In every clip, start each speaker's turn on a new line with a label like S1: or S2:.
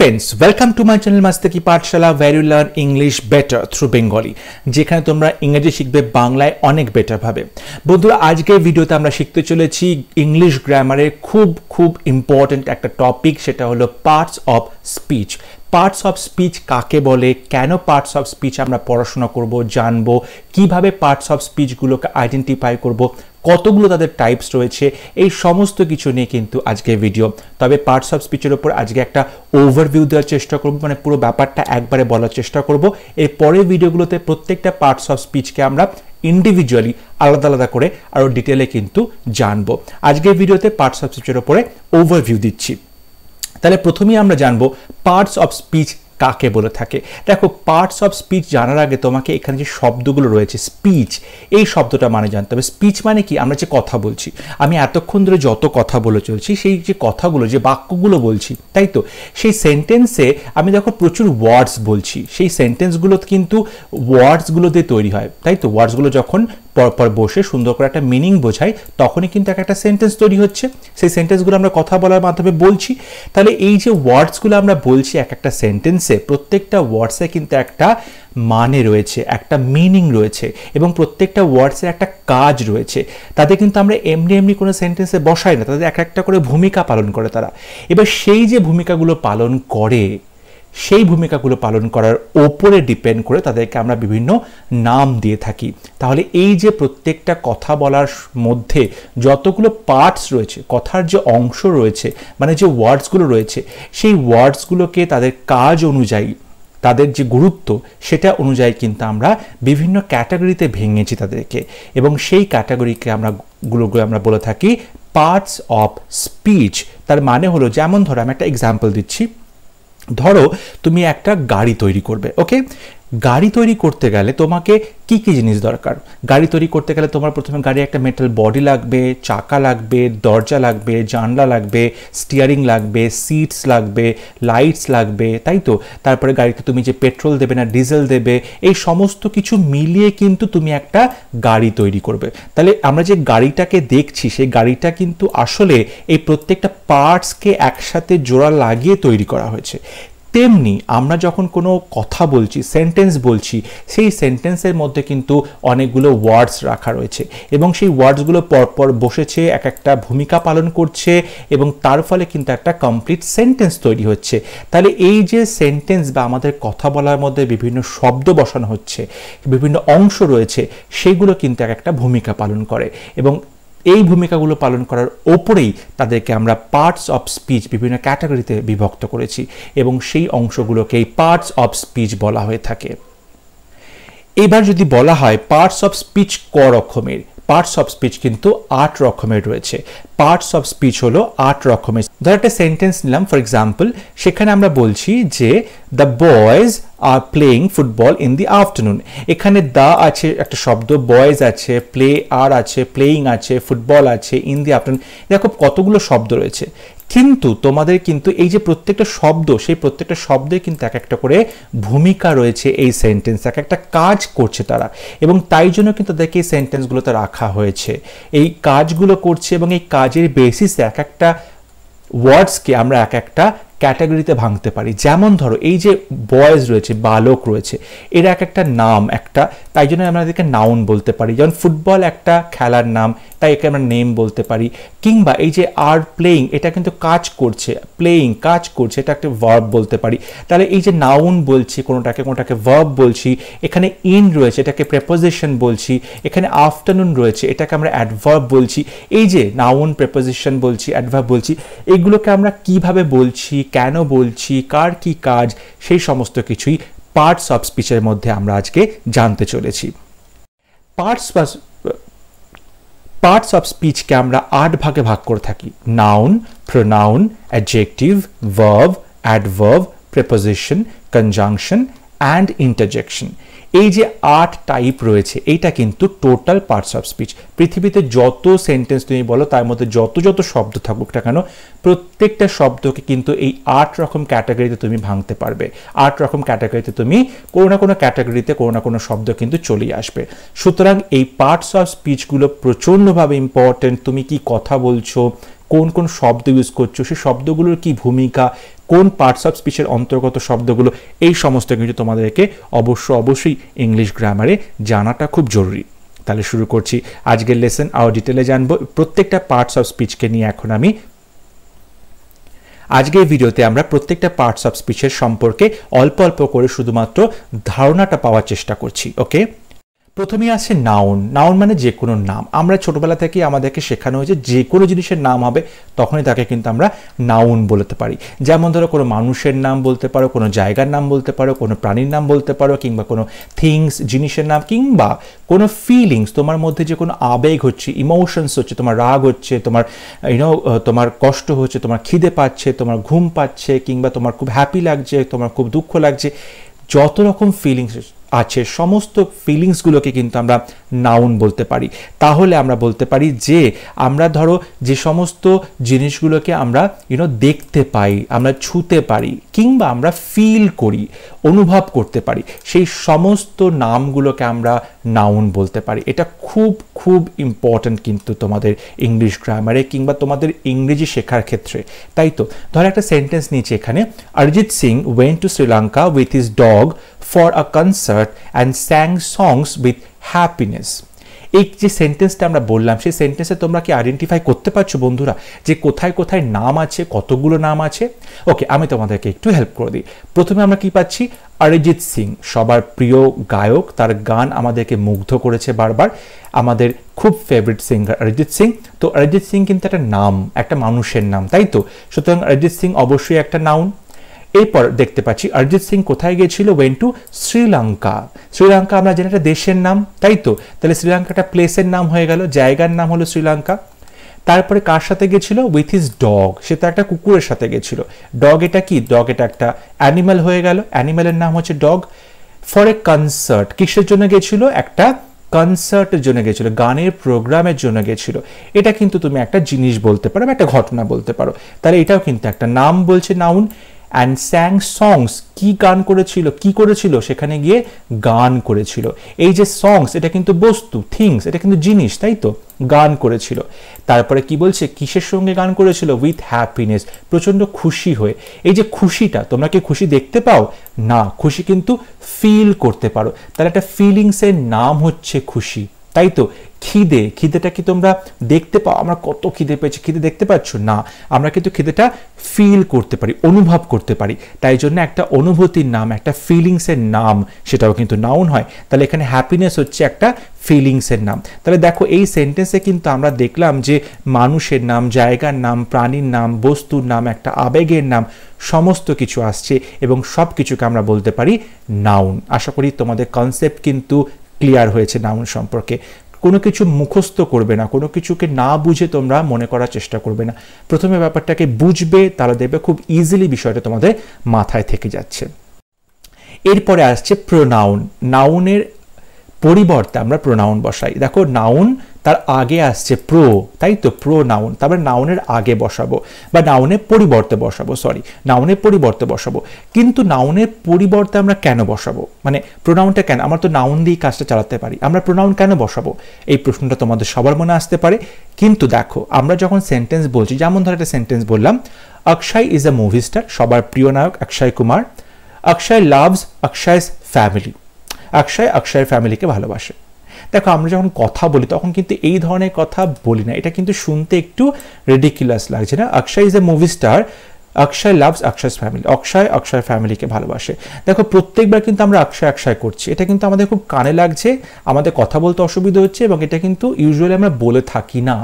S1: friends welcome to my channel Mastaki Pathshala where you learn English better through Bengali যেখানে তোমরা ইংরেজি শিখবে বাংলায় অনেক বেটারভাবে বন্ধুরা আজকের ভিডিওতে আমরা শিখতে চলেছি ইংলিশ গ্রামারের খুব খুব ইম্পর্ট্যান্ট একটা টপিক সেটা হলো parts of speech parts of speech কাকে বলে কেন পার্টস অফ স্পিচ আমরা পড়াশোনা করব জানবো কিভাবে পার্টস অফ স্পিচগুলোকে আইডেন্টিফাই করব কতগুলো তাদের টাইপস রয়েছে এই সমস্ত কিছু নিয়ে কিন্তু আজকে ভিডিও তবে পার্টস অফ স্পিচের ওপর আজকে একটা ওভারভিউ দেওয়ার চেষ্টা করব মানে পুরো ব্যাপারটা একবারে বলার চেষ্টা করব এর পরের ভিডিওগুলোতে প্রত্যেকটা পার্টস অফ স্পিচকে আমরা ইন্ডিভিজুয়ালি আলাদা আলাদা করে আরও ডিটেলে কিন্তু জানবো আজকের ভিডিওতে পার্টস অফ স্পিচের ওপরে ওভারভিউ দিচ্ছি তাহলে প্রথমেই আমরা জানবো পার্টস অফ স্পিচ কাকে বলে থাকে দেখো পার্টস অফ স্পিচ জানার আগে তোমাকে এখানে যে শব্দগুলো রয়েছে স্পিচ এই শব্দটা মানে জানতে হবে স্পিচ মানে কি আমরা যে কথা বলছি আমি এতক্ষণ ধরে যত কথা বলে চলছি সেই যে কথাগুলো যে বাক্যগুলো বলছি তাই তো সেই সেন্টেন্সে আমি দেখো প্রচুর ওয়ার্ডস বলছি সেই সেন্টেন্সগুলো কিন্তু ওয়ার্ডসগুলো দিয়ে তৈরি হয় তাই তো ওয়ার্ডসগুলো যখন পরপর বসে সুন্দর করে একটা মিনিং বোঝাই তখনই কিন্তু এক একটা সেন্টেন্স তৈরি হচ্ছে সেই সেন্টেন্সগুলো আমরা কথা বলার মাধ্যমে বলছি তাহলে এই যে ওয়ার্ডসগুলো আমরা বলছি এক একটা সেন্টেন্সে প্রত্যেকটা ওয়ার্ডসে কিন্তু একটা মানে রয়েছে একটা মিনিং রয়েছে এবং প্রত্যেকটা ওয়ার্ডসের একটা কাজ রয়েছে তাদের কিন্তু আমরা এমনি এমনি কোনো সেন্টেন্সে বসাই না তাদের এক একটা করে ভূমিকা পালন করে তারা এবার সেই যে ভূমিকাগুলো পালন করে সেই ভূমিকাগুলো পালন করার ওপরে ডিপেন্ড করে তাদেরকে আমরা বিভিন্ন নাম দিয়ে থাকি তাহলে এই যে প্রত্যেকটা কথা বলার মধ্যে যতগুলো পার্টস রয়েছে কথার যে অংশ রয়েছে মানে যে ওয়ার্ডসগুলো রয়েছে সেই ওয়ার্ডসগুলোকে তাদের কাজ অনুযায়ী তাদের যে গুরুত্ব সেটা অনুযায়ী কিন্তু আমরা বিভিন্ন ক্যাটাগরিতে ভেঙেছি তাদেরকে এবং সেই ক্যাটাগরিকে আমরা গুলোকে আমরা বলে থাকি পার্টস অফ স্পিচ তার মানে হলো যেমন ধরো আমি একটা এক্সাম্পল দিচ্ছি ধরো তুমি একটা গাড়ি তৈরি করবে ওকে গাড়ি তৈরি করতে গেলে তোমাকে কি কি জিনিস দরকার গাড়ি তৈরি করতে গেলে তোমার প্রথমে গাড়ি একটা মেটাল বডি লাগবে চাকা লাগবে দরজা লাগবে জানলা লাগবে স্টিয়ারিং লাগবে সিটস লাগবে লাইটস লাগবে তাই তো তারপরে গাড়িতে তুমি যে পেট্রোল দেবে না ডিজেল দেবে এই সমস্ত কিছু মিলিয়ে কিন্তু তুমি একটা গাড়ি তৈরি করবে তাহলে আমরা যে গাড়িটাকে দেখছি সেই গাড়িটা কিন্তু আসলে এই প্রত্যেকটা পার্টসকে একসাথে জোড়া লাগিয়ে তৈরি করা হয়েছে তেমনি আমরা যখন কোনো কথা বলছি সেন্টেন্স বলছি সেই সেন্টেন্সের মধ্যে কিন্তু অনেকগুলো ওয়ার্ডস রাখা রয়েছে এবং সেই ওয়ার্ডসগুলো পরপর বসেছে এক একটা ভূমিকা পালন করছে এবং তার ফলে কিন্তু একটা কমপ্লিট সেন্টেন্স তৈরি হচ্ছে তাহলে এই যে সেন্টেন্স বা আমাদের কথা বলার মধ্যে বিভিন্ন শব্দ বসানো হচ্ছে বিভিন্ন অংশ রয়েছে সেগুলো কিন্তু এক একটা ভূমিকা পালন করে এবং এই ভূমিকাগুলো পালন করার ওপরেই তাদেরকে আমরা পার্টস অফ স্পিচ বিভিন্ন ক্যাটাগরিতে বিভক্ত করেছি এবং সেই অংশগুলোকেই পার্টস অফ স্পিচ বলা হয়ে থাকে এবার যদি বলা হয় পার্টস অফ স্পিচ ক রকমের পার্টস অফ স্পিচ কিন্তু আট রকমের রয়েছে পার্টস অফ স্পিচ হলো আট রকমের ধর একটা সেন্টেন্স নিলাম ফর এক্সাম্পল সেখানে আমরা বলছি যে the boys are playing football in the afternoon এখানে দা আছে একটা শব্দ বয়েজ আছে প্লে আর আছে প্লেয়িং আছে ফুটবল আছে ইন দি আফটারনুন দেখো কতগুলো শব্দ রয়েছে কিন্তু তোমাদের কিন্তু এই যে প্রত্যেকটা শব্দ সেই প্রত্যেকটা শব্দে কিন্তু এক একটা করে ভূমিকা রয়েছে এই সেন্টেন্স এক একটা কাজ করছে তারা এবং তাই জন্য কিন্তু তাদেরকে এই সেন্টেন্সগুলোতে রাখা হয়েছে এই কাজগুলো করছে এবং এই কাজের বেসিসে এক একটা ওয়ার্ডসকে আমরা এক একটা ক্যাটাগরিতে ভাঙতে পারি যেমন ধরো এই যে বয়েজ রয়েছে বালক রয়েছে এরা এক একটা নাম একটা তাই জন্য আমরা এদেরকে নাউন বলতে পারি যেমন ফুটবল একটা খেলার নাম তাই একে আমরা নেম বলতে পারি কিংবা এই যে আর প্লেয়িং এটা কিন্তু কাজ করছে প্লেয়িং কাজ করছে এটা একটা ভার্ব বলতে পারি তাহলে এই যে নাউন বলছি কোনোটাকে কোনোটাকে ভার্ব বলছি এখানে ইন রয়েছে এটাকে প্রেপোজিশন বলছি এখানে আফটারনুন রয়েছে এটাকে আমরা অ্যাডভার্ব বলছি এই যে নাউন প্রেপোজিশন বলছি অ্যাডভার্ব বলছি এগুলোকে আমরা কিভাবে বলছি কেন বলছি কার কি কাজ সেই সমস্ত কিছুই পার্টস অফ স্পিচের মধ্যে আমরা আজকে জানতে চলেছি পার্টস পার্টস অফ স্পিচকে আমরা আট ভাগে ভাগ করে থাকি noun pronoun adjective verb adverb preposition conjunction and interjection এই যে আট টাইপ রয়েছে এইটা কিন্তু টোটাল পার্টস অফ স্পিচ পৃথিবীতে যত সেন্টেন্স তুমি বলো তার মধ্যে যত যত শব্দ থাকুক না কেন প্রত্যেকটা শব্দকে কিন্তু এই আট রকম ক্যাটাগরিতে তুমি ভাঙতে পারবে আট রকম ক্যাটাগরিতে তুমি কোনো না কোনো ক্যাটাগরিতে কোনো না কোনো শব্দ কিন্তু চলেই আসবে সুতরাং এই পার্টস অফ স্পিচগুলো প্রচণ্ডভাবে ইম্পর্ট্যান্ট তুমি কি কথা বলছো কোন কোন শব্দ ইউজ করছো সেই শব্দগুলোর কি ভূমিকা কোন পার্টস অফ স্পিচের অন্তর্গত শব্দগুলো এই সমস্ত কিন্তু তোমাদেরকে অবশ্য অবশ্যই ইংলিশ গ্রামারে জানাটা খুব জরুরি তাহলে শুরু করছি আজকের লেসন আরও ডিটেলে জানবো প্রত্যেকটা পার্টস অফ স্পিচকে নিয়ে এখন আমি আজকের ভিডিওতে আমরা প্রত্যেকটা পার্টস অফ স্পিচের সম্পর্কে অল্প অল্প করে শুধুমাত্র ধারণাটা পাওয়ার চেষ্টা করছি ওকে প্রথমে আছে নাউন নাউন মানে যে কোনো নাম আমরা ছোটবেলা থেকেই আমাদেরকে শেখানো হয়েছে যে কোনো জিনিসের নাম হবে তখনই তাকে কিন্তু আমরা নাউন বলতে পারি যেমন ধরো কোনো মানুষের নাম বলতে পারো কোনো জায়গার নাম বলতে পারো কোনো প্রাণীর নাম বলতে পারো কিংবা কোনো থিংস জিনিসের নাম কিংবা কোনো ফিলিংস তোমার মধ্যে যে কোনো আবেগ হচ্ছে ইমোশনস হচ্ছে তোমার রাগ হচ্ছে তোমার ইউনো তোমার কষ্ট হচ্ছে তোমার খিদে পাচ্ছে তোমার ঘুম পাচ্ছে কিংবা তোমার খুব হ্যাপি লাগছে তোমার খুব দুঃখ লাগছে যত রকম ফিলিংস আছে সমস্ত ফিলিংসগুলোকে কিন্তু আমরা নাউন বলতে পারি তাহলে আমরা বলতে পারি যে আমরা ধরো যে সমস্ত জিনিসগুলোকে আমরা ইউনো দেখতে পাই আমরা ছুতে পারি কিংবা আমরা ফিল করি অনুভব করতে পারি সেই সমস্ত নামগুলোকে আমরা নাউন বলতে পারি এটা খুব খুব ইম্পর্ট্যান্ট কিন্তু তোমাদের ইংলিশ গ্রামারে কিংবা তোমাদের ইংরেজি শেখার ক্ষেত্রে তাই তো ধরো একটা সেন্টেন্স নিয়েছে এখানে Arijit Singh went to Sri Lanka with his dog for a concert and sang songs with happiness এই যে সেন্টেন্সটা আমরা বললাম সেই সেন্টেন্সে তোমরা কি আইডেন্টিফাই করতে পারছো বন্ধুরা যে কোথায় কোথায় নাম আছে কতগুলো নাম আছে ওকে আমি তোমাদেরকে একটু হেল্প করে দিই প্রথমে আমরা কি পাচ্ছি অরিজিৎ সিং সবার প্রিয় গায়ক তার গান আমাদেরকে মুগ্ধ করেছে বারবার আমাদের খুব ফেভারিট সিঙ্গার অরিজিৎ সিং তো অরিজিৎ সিং কিন্তু একটা নাম একটা মানুষের নাম তাই তো সুতরাং অরিজিৎ সিং অবশ্যই একটা নাউন এরপর দেখতে পাচ্ছি অরিজিৎ সিং কোথায় গিয়েছিল ওয়েন টু শ্রীলঙ্কা শ্রীলঙ্কা আমরা জানি একটা দেশের নাম তাই তো তাহলে শ্রীলঙ্কা একটা প্লেসের নাম হয়ে গেল জায়গার নাম হলো শ্রীলঙ্কা তারপরে কার সাথে গেছিল উইথ ইজ ডগ সে তো একটা কুকুরের সাথে গেছিল ডগ এটা কি ডগ এটা একটা অ্যানিম্যাল হয়ে গেল অ্যানিম্যালের নাম হচ্ছে ডগ ফর এ কনসার্ট কিসের জন্য গেছিল একটা কনসার্টের জন্য গেছিল গানের প্রোগ্রামের জন্য গেছিল এটা কিন্তু তুমি একটা জিনিস বলতে পারো একটা ঘটনা বলতে পারো তাহলে এটাও কিন্তু একটা নাম বলছে নাউন অ্যান্ড স্যাং সংস কি গান করেছিল কি করেছিল সেখানে গিয়ে গান করেছিল এই যে সংস এটা কিন্তু বস্তু থিংস এটা কিন্তু জিনিস তাই তো গান করেছিল তারপরে কি বলছে কিসের সঙ্গে গান করেছিল উইথ হ্যাপিনেস প্রচণ্ড খুশি হয়ে এই যে খুশিটা তোমরা কি খুশি দেখতে পাও না খুশি কিন্তু ফিল করতে পারো তাহলে একটা ফিলিংসের নাম হচ্ছে খুশি তাই তো খিদে খিদেটা কি তোমরা দেখতে পাও আমরা কত খিদে পেয়েছি খিদে দেখতে পাচ্ছ না আমরা কিন্তু খিদেটা ফিল করতে পারি অনুভব করতে পারি তাই জন্য একটা অনুভূতির নাম একটা ফিলিংসের নাম সেটাও কিন্তু নাউন হয় তাহলে এখানে হ্যাপিনেস হচ্ছে একটা ফিলিংসের নাম তাহলে দেখো এই সেন্টেন্সে কিন্তু আমরা দেখলাম যে মানুষের নাম জায়গার নাম প্রাণীর নাম বস্তুর নাম একটা আবেগের নাম সমস্ত কিছু আসছে এবং সব কিছুকে আমরা বলতে পারি নাউন আশা করি তোমাদের কনসেপ্ট কিন্তু ক্লিয়ার হয়েছে নাউন সম্পর্কে কোনো কিছু মুখস্থ করবে না কোনো কিছুকে না বুঝে তোমরা মনে করার চেষ্টা করবে না প্রথমে ব্যাপারটাকে বুঝবে তারা দেখবে খুব ইজিলি বিষয়টা তোমাদের মাথায় থেকে যাচ্ছে এরপরে আসছে প্রোনাউন নাউনের পরিবর্তে আমরা প্রোনাউন বসাই দেখো নাউন তার আগে আসছে প্রো তাই তো প্রো নাউন তারপরে নাউনের আগে বসাবো বা নাউনের পরিবর্তে বসাবো সরি নাউনের পরিবর্তে বসাবো কিন্তু নাউনের পরিবর্তে আমরা কেন বসাবো মানে প্রোনাউনটা কেন আমরা তো নাউন দিয়ে কাজটা চালাতে পারি আমরা প্রোনাউন কেন বসাবো এই প্রশ্নটা তোমাদের সবার মনে আসতে পারে কিন্তু দেখো আমরা যখন সেন্টেন্স বলছি যেমন ধর একটা সেন্টেন্স বললাম Akshay is a movie star সবার প্রিয় নায়ক অক্ষয় কুমার অক্ষয় লাভস অক্ষয়স ফ্যামিলি অক্ষয় অক্ষয়ের ফ্যামিলিকে ভালোবাসে দেখো আমরা যখন কথা বলি তখন কিন্তু এই ধরনের কথা বলি না এটা কিন্তু শুনতে একটু রেডিকুলাস লাগছে না Akshay is a movie star Akshay loves Akshay family Akshay Akshay ফ্যামিলিকে ভালোবাসে দেখো প্রত্যেকবার কিন্তু আমরা অক্ষয় অক্ষয় করছি এটা কিন্তু আমাদের খুব কানে লাগছে আমাদের কথা বলতে অসুবিধা হচ্ছে এবং এটা কিন্তু ইউজুয়ালি আমরা বলে থাকি না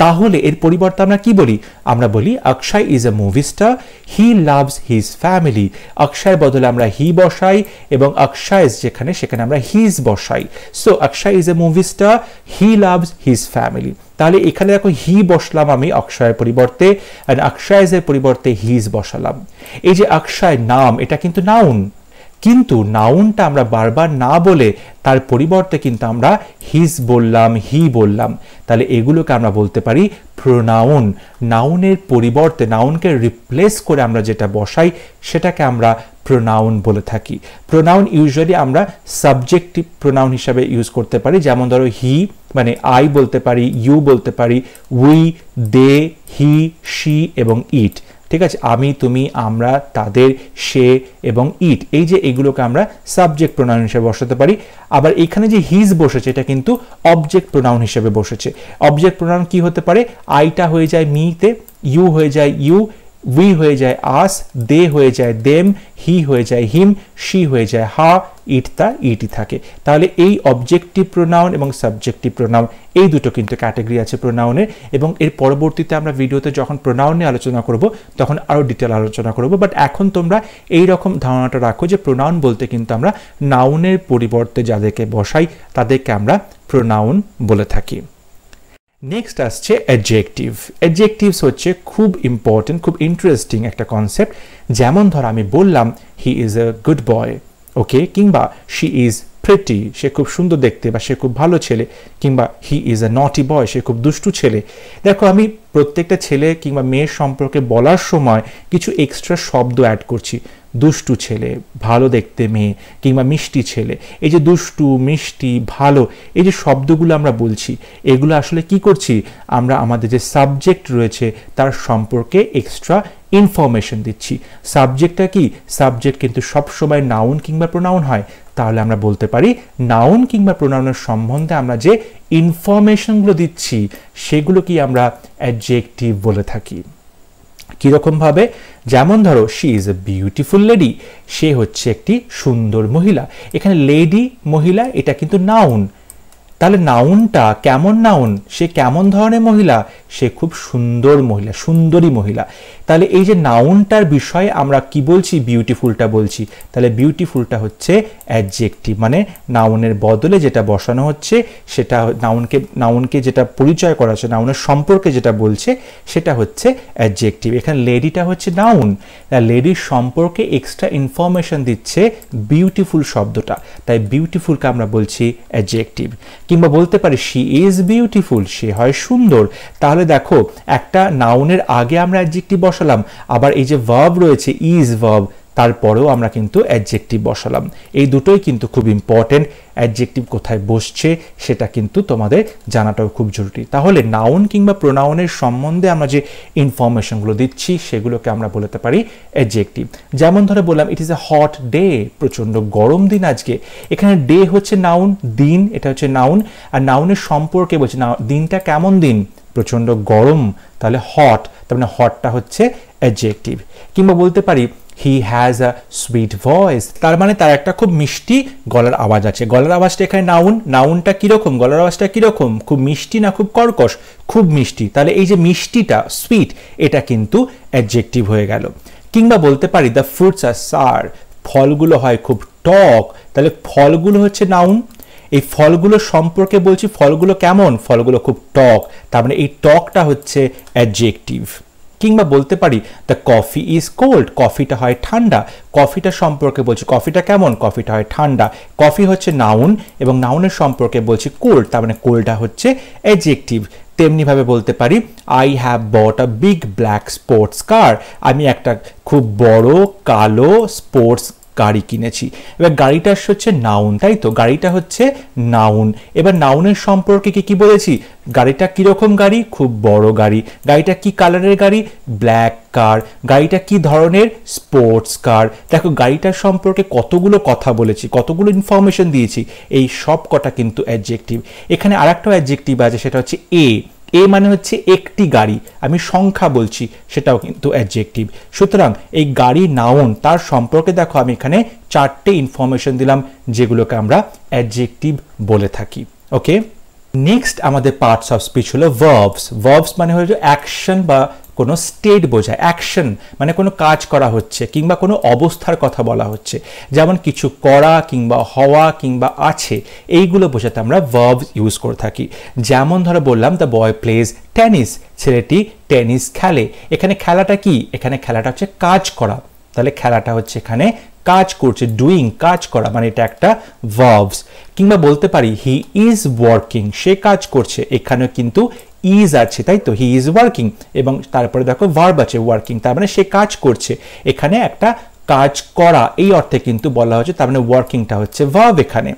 S1: তাহলে এর পরিবর্তে আমরা কি বলি আমরা বলি Akshay is a movie star he loves his family অক্ষয়ের বদলে আমরা হি বসাই এবং অক্ষয় যেখানে সেখানে আমরা হিজ বসাই so Akshay is a movie star he loves his family তাহলে এখানে দেখো হি বসলাম আমি অক্ষয়ের পরিবর্তে অ্যান্ড এর পরিবর্তে হিজ বসালাম এই যে অক্ষয় নাম এটা কিন্তু নাউন কিন্তু নাউনটা আমরা বারবার না বলে তার পরিবর্তে কিন্তু আমরা হিজ বললাম হি বললাম তাহলে এগুলোকে আমরা বলতে পারি প্রোনাউন নাউনের পরিবর্তে নাউনকে রিপ্লেস করে আমরা যেটা বসাই সেটাকে আমরা প্রোনাউন বলে থাকি প্রোনাউন ইউজুয়ালি আমরা সাবজেক্টিভ প্রোনাউন হিসাবে ইউজ করতে পারি যেমন ধরো হি মানে আই বলতে পারি ইউ বলতে পারি উই দে হি শি এবং ইট ঠিক আছে আমি তুমি আমরা তাদের সে এবং ইট এই যে এগুলোকে আমরা সাবজেক্ট প্রোনাউন হিসেবে বসাতে পারি আবার এখানে যে হিজ বসেছে এটা কিন্তু অবজেক্ট প্রোনাউন হিসেবে বসেছে অবজেক্ট প্রোনাউন কি হতে পারে আইটা হয়ে যায় মিতে ইউ হয়ে যায় ইউ উই হয়ে যায় আস দে হয়ে যায় দেম হি হয়ে যায় হিম শি হয়ে যায় হা ইট তা ইটি থাকে তাহলে এই অবজেক্টিভ প্রোনাউন এবং সাবজেক্টিভ প্রোনাউন এই দুটো কিন্তু ক্যাটাগরি আছে প্রোনাউনের এবং এর পরবর্তীতে আমরা ভিডিওতে যখন প্রোনাউন নিয়ে আলোচনা করব তখন আরও ডিটেল আলোচনা করব বাট এখন তোমরা এই রকম ধারণাটা রাখো যে প্রোনাউন বলতে কিন্তু আমরা নাউনের পরিবর্তে যাদেরকে বসাই তাদেরকে আমরা প্রোনাউন বলে থাকি নেক্সট আসছে অ্যাডজেকটিভ অ্যাডজেকটিভস হচ্ছে খুব ইম্পর্টেন্ট খুব ইন্টারেস্টিং একটা কনসেপ্ট যেমন ধর আমি বললাম he is a good boy ওকে কিংবা শি ইজ প্রেটি সে খুব সুন্দর দেখতে বা সে খুব ভালো ছেলে কিংবা হি ইজ এ নটি বয় সে খুব দুষ্টু ছেলে দেখো আমি প্রত্যেকটা ছেলে কিংবা মেয়ের সম্পর্কে বলার সময় কিছু এক্সট্রা শব্দ অ্যাড করছি দুষ্টু ছেলে ভালো দেখতে মেয়ে কিংবা মিষ্টি ছেলে এই যে দুষ্টু মিষ্টি ভালো এই যে শব্দগুলো আমরা বলছি এগুলো আসলে কি করছি আমরা আমাদের যে সাবজেক্ট রয়েছে তার সম্পর্কে এক্সট্রা ইনফরমেশন দিচ্ছি সাবজেক্টটা কি সাবজেক্ট কিন্তু সবসময় নাউন কিংবা প্রোনাউন হয় তাহলে আমরা বলতে পারি নাউন কিংবা প্রোনাউনের সম্বন্ধে আমরা যে ইনফরমেশনগুলো দিচ্ছি সেগুলো কি আমরা অ্যাডজেক্টিভ বলে থাকি কীরকমভাবে যেমন ধরো she is a beautiful lady সে হচ্ছে একটি সুন্দর মহিলা এখানে লেডি মহিলা এটা কিন্তু নাউন তাহলে নাউনটা কেমন নাউন সে কেমন ধরনের মহিলা সে খুব সুন্দর মহিলা সুন্দরী মহিলা তাহলে এই যে নাউনটার বিষয়ে আমরা কি বলছি বিউটিফুলটা বলছি তাহলে বিউটিফুলটা হচ্ছে অ্যাডজেক্টিভ মানে নাউনের বদলে যেটা বসানো হচ্ছে সেটা নাউনকে নাউনকে যেটা পরিচয় করাচ্ছে নাউনের সম্পর্কে যেটা বলছে সেটা হচ্ছে অ্যাডজেক্টিভ এখানে লেডিটা হচ্ছে নাউন লেডির সম্পর্কে এক্সট্রা ইনফরমেশন দিচ্ছে বিউটিফুল শব্দটা তাই বিউটিফুলকে আমরা বলছি অ্যাডজেক্টিভ কিংবা বলতে পারি শি ইজ বিউটিফুল সে হয় সুন্দর তাহলে দেখো একটা নাউনের আগে আমরা অ্যাডজেক্টিভ বসালাম আবার এই যে ভার্ব রয়েছে ইজ ভার্ব তারপরেও আমরা কিন্তু অ্যাডজেক্টিভ বসালাম এই দুটোই কিন্তু খুব ইম্পর্টেন্ট অ্যাডজেক্টিভ কোথায় বসছে সেটা কিন্তু তোমাদের জানাটাও খুব জরুরি তাহলে নাউন কিংবা প্রোনাউনের সম্বন্ধে আমরা যে ইনফরমেশনগুলো দিচ্ছি সেগুলোকে আমরা বলতে পারি অ্যাডজেক্টিভ যেমন ধরে বললাম it is a hot day প্রচণ্ড গরম দিন আজকে এখানে ডে হচ্ছে নাউন দিন এটা হচ্ছে নাউন আর নাউনের সম্পর্কে বলছে না দিনটা কেমন দিন প্রচণ্ড গরম তাহলে হট তার মানে হটটা হচ্ছে অ্যাডজেক্টিভ কিংবা বলতে পারি he has a sweet voice তার মানে তার একটা খুব মিষ্টি গলার আওয়াজ আছে গলার আওয়াজটা এখানে নাউন নাউনটা কীরকম গলার আওয়াজটা কীরকম খুব মিষ্টি না খুব কর্কশ খুব মিষ্টি তাহলে এই যে মিষ্টিটা সুইট এটা কিন্তু অ্যাডজেক্টিভ হয়ে গেল কিংবা বলতে পারি দ্য ফ্রুটস আর সার ফলগুলো হয় খুব টক তাহলে ফলগুলো হচ্ছে নাউন এই ফলগুলো সম্পর্কে বলছি ফলগুলো কেমন ফলগুলো খুব টক তার মানে এই টকটা হচ্ছে অ্যাডজেক্টিভ কিংবা বলতে পারি দ্য কফি ইজ কোল্ড কফিটা হয় ঠান্ডা কফিটা সম্পর্কে বলছি কফিটা কেমন কফিটা হয় ঠান্ডা কফি হচ্ছে নাউন এবং নাউনের সম্পর্কে বলছি কোল্ড তার মানে কোল্ডটা হচ্ছে অ্যাডজেক্টিভ তেমনিভাবে বলতে পারি I have got a big black sports car আমি একটা খুব বড় কালো স্পোর্টস গাড়ি কিনেছি এবার গাড়িটা হচ্ছে নাউন তাই তো গাড়িটা হচ্ছে নাউন এবার নাউনের সম্পর্কে কি কি বলেছি গাড়িটা কীরকম গাড়ি খুব বড় গাড়ি গাড়িটা কি কালারের গাড়ি ব্ল্যাক কার গাড়িটা কি ধরনের স্পোর্টস কার দেখো গাড়িটার সম্পর্কে কতগুলো কথা বলেছি কতগুলো ইনফরমেশন দিয়েছি এই সব কটা কিন্তু অ্যাডজেক্টিভ এখানে আর একটা অ্যাডজেক্টিভ আছে সেটা হচ্ছে এ এ মানে হচ্ছে একটি গাড়ি আমি সংখ্যা বলছি সেটাও কিন্তু অ্যাডজেক্টিভ সুতরাং এই গাড়ি নাউন তার সম্পর্কে দেখো আমি এখানে চারটে ইনফরমেশন দিলাম যেগুলোকে আমরা অ্যাডজেক্টিভ বলে থাকি ওকে নেক্সট আমাদের পার্টস অফ স্পিচ হলো ভার্বস ভার্বস মানে হলো অ্যাকশন বা কোনো স্টেট বোঝায় অ্যাকশন মানে কোনো কাজ করা হচ্ছে কিংবা কোনো অবস্থার কথা বলা হচ্ছে যেমন কিছু করা কিংবা হওয়া কিংবা আছে এইগুলো বোঝাতে আমরা ভার্ব ইউজ করে থাকি যেমন ধরো বললাম দ্য বয় প্লেজ টেনিস ছেলেটি টেনিস খেলে এখানে খেলাটা কি এখানে খেলাটা হচ্ছে কাজ করা তাহলে খেলাটা হচ্ছে এখানে কাজ করছে ডুইং কাজ করা মানে এটা একটা ভার্বস কিংবা বলতে পারি হি ইজ ওয়ার্কিং সে কাজ করছে এখানেও কিন্তু ইজ আছে তাই তো হি ইজ ওয়ার্কিং এবং তারপরে দেখো ভার্ব আছে ওয়ার্কিং তার মানে সে কাজ করছে এখানে একটা কাজ করা এই অর্থে কিন্তু বলা হচ্ছে তার মানে ওয়ার্কিংটা হচ্ছে ভার্ব এখানে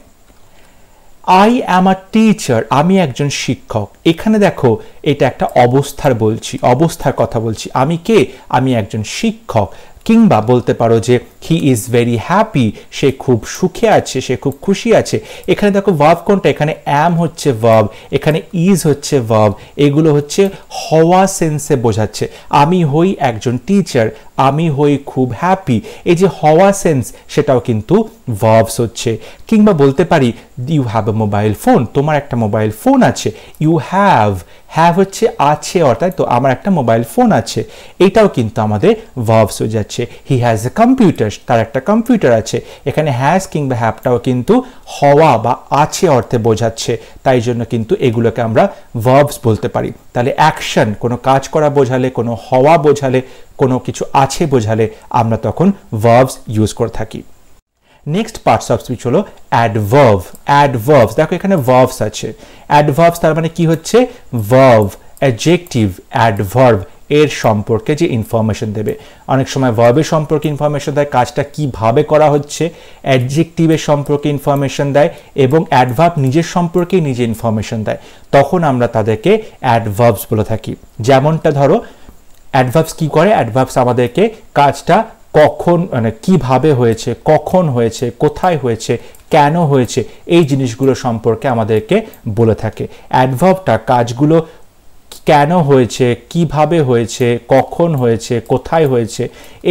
S1: আই অ্যাম আ টিচার আমি একজন শিক্ষক এখানে দেখো এটা একটা অবস্থার বলছি অবস্থার কথা বলছি আমি কে আমি একজন শিক্ষক কিংবা বলতে পারো যে হি ইজ ভেরি হ্যাপি সে খুব সুখে আছে সে খুব খুশি আছে এখানে দেখো ভাব কোনটা এখানে অ্যাম হচ্ছে ভাব এখানে ইজ হচ্ছে ভাব এগুলো হচ্ছে হওয়া সেন্সে বোঝাচ্ছে আমি হই একজন টিচার আমি হই খুব হ্যাপি এই যে হওয়া সেন্স সেটাও কিন্তু ভাবস হচ্ছে কিংবা বলতে পারি you have a mobile phone তোমার একটা মোবাইল ফোন আছে ইউ হ্যাভ হ্যাভ হচ্ছে আছে অর্থাৎ তো আমার একটা মোবাইল ফোন আছে এটাও কিন্তু আমাদের ভার্বস হয়ে যাচ্ছে হি হ্যাজ এ কম্পিউটার তার একটা কম্পিউটার আছে এখানে হ্যাজ কিংবা হ্যাপটাও কিন্তু হওয়া বা আছে অর্থে বোঝাচ্ছে তাই জন্য কিন্তু এগুলোকে আমরা ভার্বস বলতে পারি তাহলে অ্যাকশন কোনো কাজ করা বোঝালে কোনো হওয়া বোঝালে কোনো কিছু আছে বোঝালে আমরা তখন ভার্বস ইউজ করে থাকি নেক্সট পার্টস অফ স্পিচ হলো অ্যাডভার্ভ অ্যাডভার্ভস দেখো এখানে ভার্ভস আছে অ্যাডভার্ভস তার মানে কি হচ্ছে ভার্ভ অ্যাডজেকটিভ অ্যাডভার্ভ এর সম্পর্কে যে ইনফরমেশন দেবে অনেক সময় ভার্বের সম্পর্কে ইনফরমেশন দেয় কাজটা কিভাবে করা হচ্ছে অ্যাডজেক্টিভের সম্পর্কে ইনফরমেশন দেয় এবং অ্যাডভার্ব নিজের সম্পর্কে নিজে ইনফরমেশন দেয় তখন আমরা তাদেরকে অ্যাডভার্বস বলে থাকি যেমনটা ধরো অ্যাডভার্বস কি করে অ্যাডভার্বস আমাদেরকে কাজটা কখন মানে কিভাবে হয়েছে কখন হয়েছে কোথায় হয়েছে কেন হয়েছে এই জিনিসগুলো সম্পর্কে আমাদেরকে বলে থাকে অ্যাডভার্বটা কাজগুলো কেন হয়েছে কিভাবে হয়েছে কখন হয়েছে কোথায় হয়েছে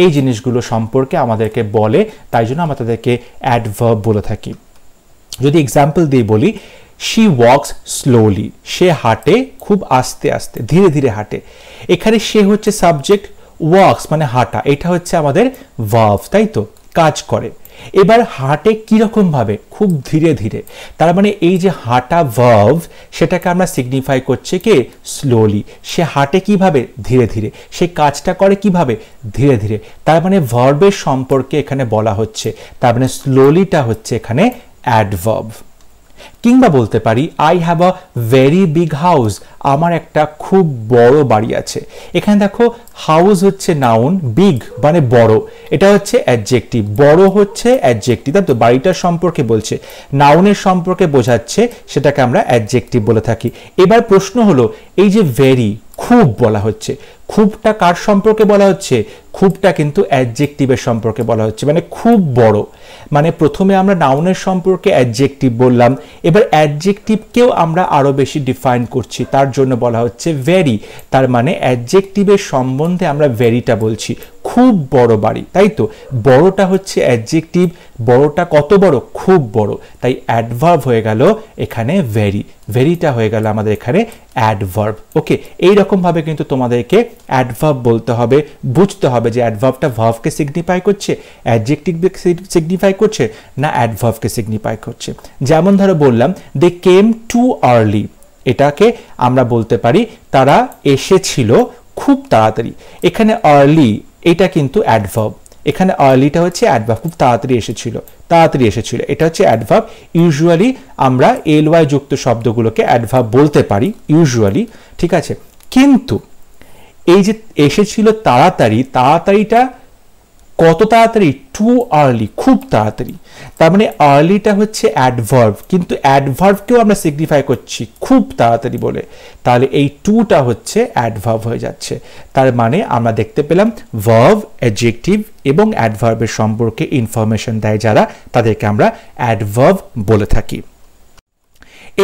S1: এই জিনিসগুলো সম্পর্কে আমাদেরকে বলে তাই জন্য আমরা তাদেরকে অ্যাডভার্ব বলে থাকি যদি এক্সাম্পল দিয়ে বলি শি ওয়াকস স্লোলি সে হাঁটে খুব আস্তে আস্তে ধীরে ধীরে হাঁটে এখানে সে হচ্ছে সাবজেক্ট ওয়াক্স মানে হাঁটা এটা হচ্ছে আমাদের ভার্ভ তাই তো কাজ করে এবার হাঁটে কীরকমভাবে খুব ধীরে ধীরে তার মানে এই যে হাঁটা ভার্ভ সেটাকে আমরা সিগনিফাই করছি কে স্লোলি সে হাঁটে কিভাবে ধীরে ধীরে সে কাজটা করে কিভাবে ধীরে ধীরে তার মানে ভার্বের সম্পর্কে এখানে বলা হচ্ছে তার মানে স্লোলিটা হচ্ছে এখানে অ্যাডভার্ভ কিংবা বলতে পারি I have a very big house আমার একটা খুব বড় বাড়ি আছে এখানে দেখো হাউস হচ্ছে নাউন বিগ মানে বড় এটা হচ্ছে অ্যাডজেক্টিভ বড় হচ্ছে অ্যাডজেক্টিভ তাই তো বাড়িটার সম্পর্কে বলছে নাউনের সম্পর্কে বোঝাচ্ছে সেটাকে আমরা অ্যাডজেক্টিভ বলে থাকি এবার প্রশ্ন হলো এই যে ভেরি খুব বলা হচ্ছে খুবটা কার সম্পর্কে বলা হচ্ছে খুবটা কিন্তু অ্যাডজেক্টিভের সম্পর্কে বলা হচ্ছে মানে খুব বড় মানে প্রথমে আমরা নাউনের সম্পর্কে অ্যাডজেক্টিভ বললাম এবার অ্যাডজেক্টিভকেও আমরা আরও বেশি ডিফাইন করছি তার জন্য বলা হচ্ছে ভ্যারি তার মানে অ্যাডজেক্টিভের সম্বন্ধে আমরা ভ্যারিটা বলছি খুব বড় বাড়ি তাই তো বড়টা হচ্ছে অ্যাডজেক্টিভ বড়টা কত বড় খুব বড় তাই অ্যাডভার্ব হয়ে গেল এখানে ভেরি ভেরিটা হয়ে গেল আমাদের এখানে অ্যাডভার্ব ওকে এই কিন্তু তোমাদেরকে অ্যাডভার্ব বলতে হবে বুঝতে হবে যে অ্যাডভার্বটা ভার্ভকে সিগনিফাই করছে অ্যাডজেক্টিভ সিগনিফাই করছে না অ্যাডভার্বকে সিগনিফাই করছে যেমন ধরো বললাম দে কেম টু আর্লি এটাকে আমরা বলতে পারি তারা এসেছিল খুব তাড়াতাড়ি এখানে আর্লি এটা কিন্তু অ্যাডভার্ব এখানে আর্লিটা হচ্ছে অ্যাডভার্ব খুব তাড়াতাড়ি এসেছিল তাড়াতাড়ি এসেছিল এটা হচ্ছে অ্যাডভার্ব ইউজুয়ালি আমরা এল ওয়াই যুক্ত শব্দগুলোকে অ্যাডভার্ব বলতে পারি ইউজুয়ালি ঠিক আছে কিন্তু এই যে এসেছিল তাড়াতাড়ি তাড়াতাড়িটা কত তাড়াতাড়ি টু আর্লি খুব তাড়াতাড়ি তার মানে আর্লিটা হচ্ছে অ্যাডভার্ভ কিন্তু অ্যাডভার্ভকেও আমরা সিগনিফাই করছি খুব তাড়াতাড়ি বলে তাহলে এই টুটা হচ্ছে অ্যাডভার্ভ হয়ে যাচ্ছে তার মানে আমরা দেখতে পেলাম ভার্ভ অ্যাডজেক্টিভ এবং অ্যাডভার্ভের সম্পর্কে ইনফরমেশন দেয় যারা তাদেরকে আমরা অ্যাডভার্ভ বলে থাকি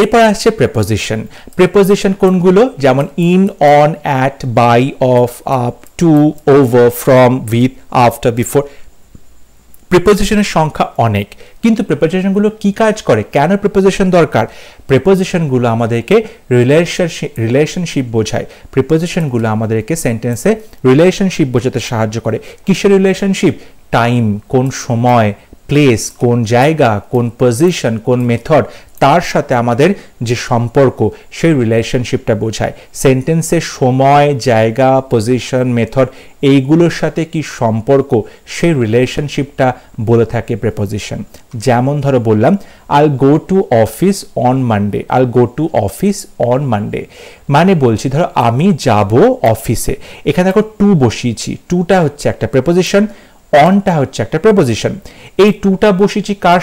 S1: এরপর আসছে প্রেপোজিশন প্রেপোজিশন কোনগুলো যেমন in on at by of up to over from with after before প্রিপোজিশনের সংখ্যা অনেক কিন্তু প্রিপোজিশনগুলো কি কাজ করে কেন প্রিপোজিশন দরকার প্রিপোজিশনগুলো আমাদেরকে রিলেশনশিপ রিলেশনশিপ বোঝায় প্রিপোজিশনগুলো আমাদেরকে সেন্টেন্সে রিলেশনশিপ বোঝাতে সাহায্য করে কিসের রিলেশনশিপ টাইম কোন সময় প্লেস কোন জায়গা কোন পজিশন কোন মেথড তার সাথে আমাদের যে সম্পর্ক সেই রিলেশনশিপটা বোঝায় সেন্টেন্সের সময় জায়গা পজিশন মেথড এইগুলোর সাথে কি সম্পর্ক সেই রিলেশনশিপটা বলে থাকে প্রেপোজিশন যেমন ধরো বললাম I'll go to office on Monday I'll go to office on Monday মানে বলছি ধরো আমি যাব অফিসে এখানে দেখো টু বসিয়েছি টুটা হচ্ছে একটা প্রেপোজিশন অনটা হচ্ছে একটা প্রেপোজিশন এই টুটা বসিয়েছি কার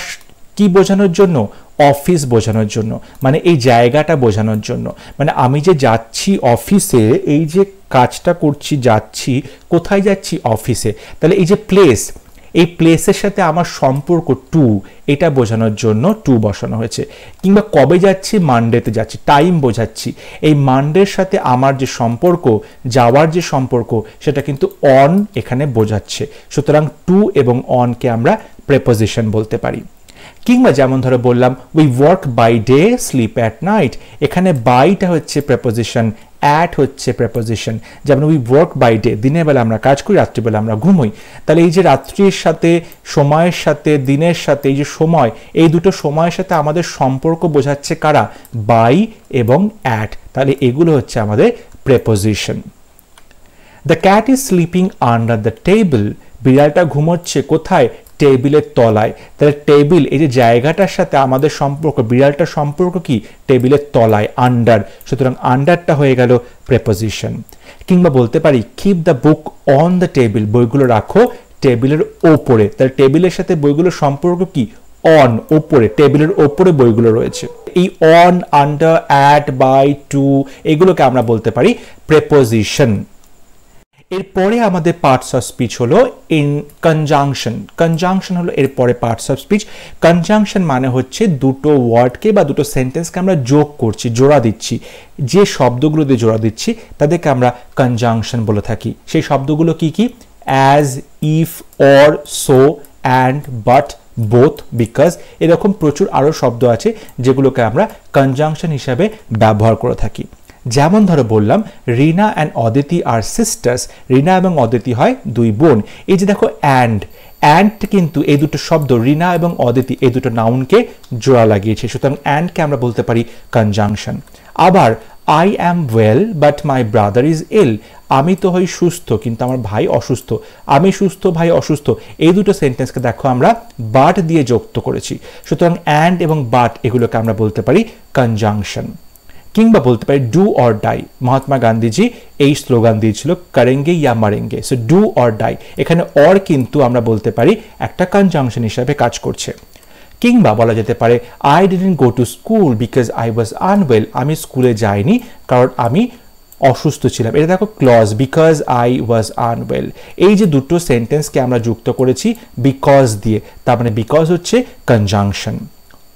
S1: কি বোঝানোর জন্য অফিস বোঝানোর জন্য মানে এই জায়গাটা বোঝানোর জন্য মানে আমি যে যাচ্ছি অফিসে এই যে কাজটা করছি যাচ্ছি কোথায় যাচ্ছি অফিসে তাহলে এই যে প্লেস এই প্লেসের সাথে আমার সম্পর্ক টু এটা বোঝানোর জন্য টু বসানো হয়েছে কিংবা কবে যাচ্ছি মানডেতে যাচ্ছি টাইম বোঝাচ্ছি এই মানডের সাথে আমার যে সম্পর্ক যাওয়ার যে সম্পর্ক সেটা কিন্তু অন এখানে বোঝাচ্ছে সুতরাং টু এবং অনকে আমরা প্রেপোজিশন বলতে পারি কিংবা যেমন ধরো বললাম we work by day sleep at night এখানে বাইটা হচ্ছে প্রেপোজিশন অ্যাট হচ্ছে প্রেপোজিশন যেমন উই ওয়ার্ক বাই ডে দিনের বেলা আমরা কাজ করি রাত্রিবেলা আমরা ঘুমোই তাহলে এই যে রাত্রির সাথে সময়ের সাথে দিনের সাথে এই যে সময় এই দুটো সময়ের সাথে আমাদের সম্পর্ক বোঝাচ্ছে কারা বাই এবং অ্যাট তাহলে এগুলো হচ্ছে আমাদের preposition the cat is sleeping under the table বিড়ালটা ঘুমোচ্ছে কোথায় টেবিলের তলায় তাহলে টেবিল এই যে জায়গাটার সাথে আমাদের সম্পর্ক বিড়ালটার সম্পর্ক কি টেবিলের তলায় আন্ডার সুতরাং আন্ডারটা হয়ে গেল প্রেপোজিশন কিংবা বলতে পারি keep the book on the table বইগুলো রাখো টেবিলের ওপরে তাহলে টেবিলের সাথে বইগুলোর সম্পর্ক কি অন ওপরে টেবিলের ওপরে বইগুলো রয়েছে এই on under at by to এগুলোকে আমরা বলতে পারি প্রেপোজিশন এরপরে আমাদের পার্টস অফ স্পিচ হলো ইন কনজাংশন কনজাংশন হলো এরপরে পার্টস অফ স্পিচ কনজাংশন মানে হচ্ছে দুটো ওয়ার্ডকে বা দুটো সেন্টেন্সকে আমরা যোগ করছি জোড়া দিচ্ছি যে শব্দগুলো দিয়ে জোড়া দিচ্ছি তাদেরকে আমরা কনজাংশন বলে থাকি সেই শব্দগুলো কি কি as if or so and but both because এরকম প্রচুর আরও শব্দ আছে যেগুলোকে আমরা কনজাংশন হিসাবে ব্যবহার করে থাকি যেমন ধরো বললাম Rina and Aditi are sisters Rina এবং অদিতি হয় দুই বোন এই যে দেখো অ্যান্ড অ্যান্ড কিন্তু এই দুটো শব্দ রিনা এবং অদিতি এই দুটো নাউনকে জোড়া লাগিয়েছে সুতরাং অ্যান্ডকে আমরা বলতে পারি কনজাংশন আবার I am well but my brother is ill আমি তো হই সুস্থ কিন্তু আমার ভাই অসুস্থ আমি সুস্থ ভাই অসুস্থ এই দুটো সেন্টেন্সকে দেখো আমরা বাট দিয়ে যুক্ত করেছি সুতরাং অ্যান্ড এবং বাট এগুলোকে আমরা বলতে পারি কনজাংশন কিংবা বলতে পারি do or die Mahatma Gandhiji এই স্লোগান দিয়েছিল কারেঙ্গে ইয়া মারেঙ্গে সো ডু অর ডাই এখানে অর কিন্তু আমরা বলতে পারি একটা কনজাংশন হিসাবে কাজ করছে কিংবা বলা যেতে পারে I didn't go to school because I was unwell আমি স্কুলে যাইনি কারণ আমি অসুস্থ ছিলাম এটা দেখো clause because I was unwell এই যে দুটো সেন্টেন্সকে আমরা যুক্ত করেছি বিকজ দিয়ে তার মানে বিকজ হচ্ছে conjunction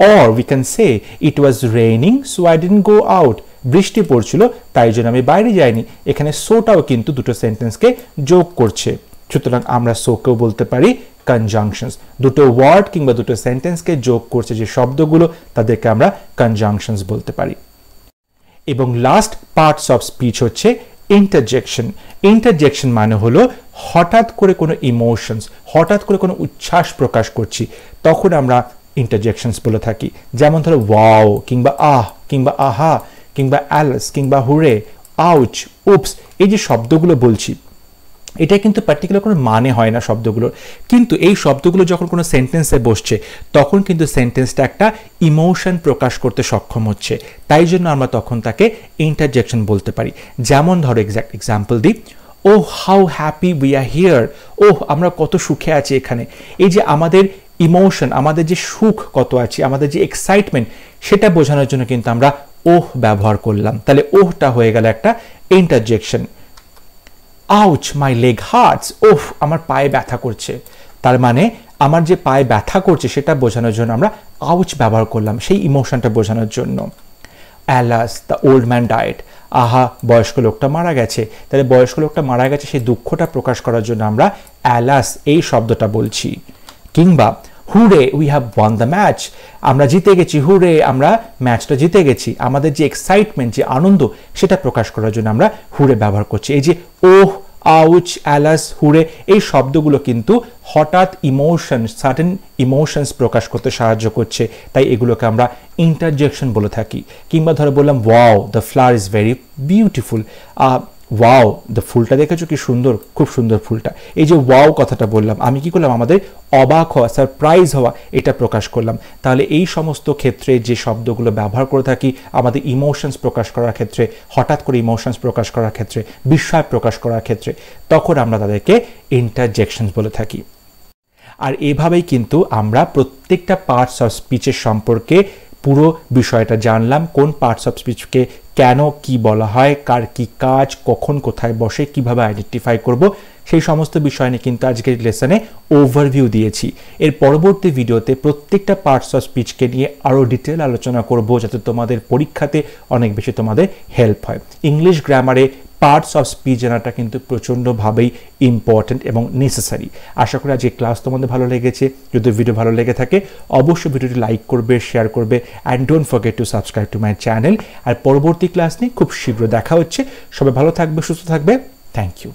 S1: or we can say it was raining so I didn't go out বৃষ্টি পড়ছিল তাই জন্য আমি বাইরে যাইনি এখানে সোটাও কিন্তু দুটো সেন্টেন্সকে যোগ করছে সুতরাং আমরা সোকেও বলতে পারি কনজাংশনস দুটো ওয়ার্ড কিংবা দুটো সেন্টেন্সকে যোগ করছে যে শব্দগুলো তাদেরকে আমরা কনজাংশনস বলতে পারি এবং লাস্ট পার্টস অফ স্পিচ হচ্ছে ইন্টারজেকশন ইন্টারজেকশন মানে হলো হঠাৎ করে কোনো ইমোশনস হঠাৎ করে কোনো উচ্ছ্বাস প্রকাশ করছি তখন আমরা ইন্টারজেকশনস বলে থাকি যেমন ধরো ওয়াও কিংবা আহ ah কিংবা আহা কিংবা অ্যালস কিংবা হুরে আউচ উপস এই যে শব্দগুলো বলছি এটা কিন্তু পার্টিকুলার কোনো মানে হয় না শব্দগুলোর কিন্তু এই শব্দগুলো যখন কোনো সেন্টেন্সে বসছে তখন কিন্তু সেন্টেন্সটা একটা ইমোশন প্রকাশ করতে সক্ষম হচ্ছে তাই জন্য আমরা তখন তাকে ইন্টারজেকশন বলতে পারি যেমন ধরো এক্স্যাক্ট এক্সাম্পল দিই oh how happy we are here oh আমরা কত সুখে আছি এখানে এই যে আমাদের ইমোশন আমাদের যে সুখ কত আছে আমাদের যে এক্সাইটমেন্ট সেটা বোঝানোর জন্য কিন্তু আমরা ওহ ব্যবহার করলাম তাহলে ওহটা হয়ে গেল একটা interjection ouch my leg hurts ওফ আমার পায়ে ব্যথা করছে তার মানে আমার যে পায়ে ব্যথা করছে সেটা বোঝানোর জন্য আমরা আউচ ব্যবহার করলাম সেই ইমোশনটা বোঝানোর জন্য alas the old man died আহা বয়স্ক লোকটা মারা গেছে তাহলে বয়স্ক লোকটা মারা গেছে সেই দুঃখটা প্রকাশ করার জন্য আমরা অ্যালাস এই শব্দটা বলছি কিংবা hurray we have won the match আমরা জিতে গেছি হুরে আমরা ম্যাচটা জিতে গেছি আমাদের যে এক্সাইটমেন্ট যে আনন্দ সেটা প্রকাশ করার জন্য আমরা হুরে ব্যবহার করছি এই যে ওহ আউচ অ্যালাস হুরে এই শব্দগুলো কিন্তু হঠাৎ ইমোশন সার্টেন ইমোশনস প্রকাশ করতে সাহায্য করছে তাই এগুলোকে আমরা ইন্টারজেকশন বলে থাকি কিংবা ধরো বললাম wow the flower is very beautiful wow the ফুলটা দেখেছো কি সুন্দর খুব সুন্দর ফুলটা এই যে ওয়াও কথাটা বললাম আমি কি করলাম আমাদের অবাক হওয়া সারপ্রাইজ হওয়া এটা প্রকাশ করলাম তাহলে এই সমস্ত ক্ষেত্রে যে শব্দগুলো ব্যবহার করে থাকি আমাদের ইমোশনস প্রকাশ করার ক্ষেত্রে হঠাৎ করে ইমোশনস প্রকাশ করার ক্ষেত্রে বিস্ময় প্রকাশ করার ক্ষেত্রে তখন আমরা তাদেরকে ইন্টারজেকশনস বলে থাকি আর এভাবেই কিন্তু আমরা প্রত্যেকটা পার্টস অফ স্পিচের সম্পর্কে পুরো বিষয়টা জানলাম কোন পার্টস অফ স্পিচকে কেন কি বলা হয় কার কি কাজ কখন কোথায় বসে কিভাবে আইডেন্টিফাই করব সেই সমস্ত বিষয় নিয়ে কিন্তু আজকের লেসনে ওভারভিউ দিয়েছি এর পরবর্তী ভিডিওতে প্রত্যেকটা পার্টস অফ স্পিচকে নিয়ে আরও ডিটেল আলোচনা করব যাতে তোমাদের পরীক্ষাতে অনেক বেশি তোমাদের হেল্প হয় ইংলিশ গ্রামারে পার্টস অফ স্পিচ জানাটা কিন্তু প্রচণ্ডভাবেই ইম্পর্ট্যান্ট এবং নেসেসারি আশা করি আজকে ক্লাস তোমাদের ভালো লেগেছে যদি ভিডিও ভালো লেগে থাকে অবশ্যই ভিডিওটি লাইক করবে শেয়ার করবে and don't forget to subscribe to my channel আর পরবর্তী ক্লাস নিয়ে খুব শীঘ্র দেখা হচ্ছে সবাই ভালো থাকবে সুস্থ থাকবে থ্যাংক ইউ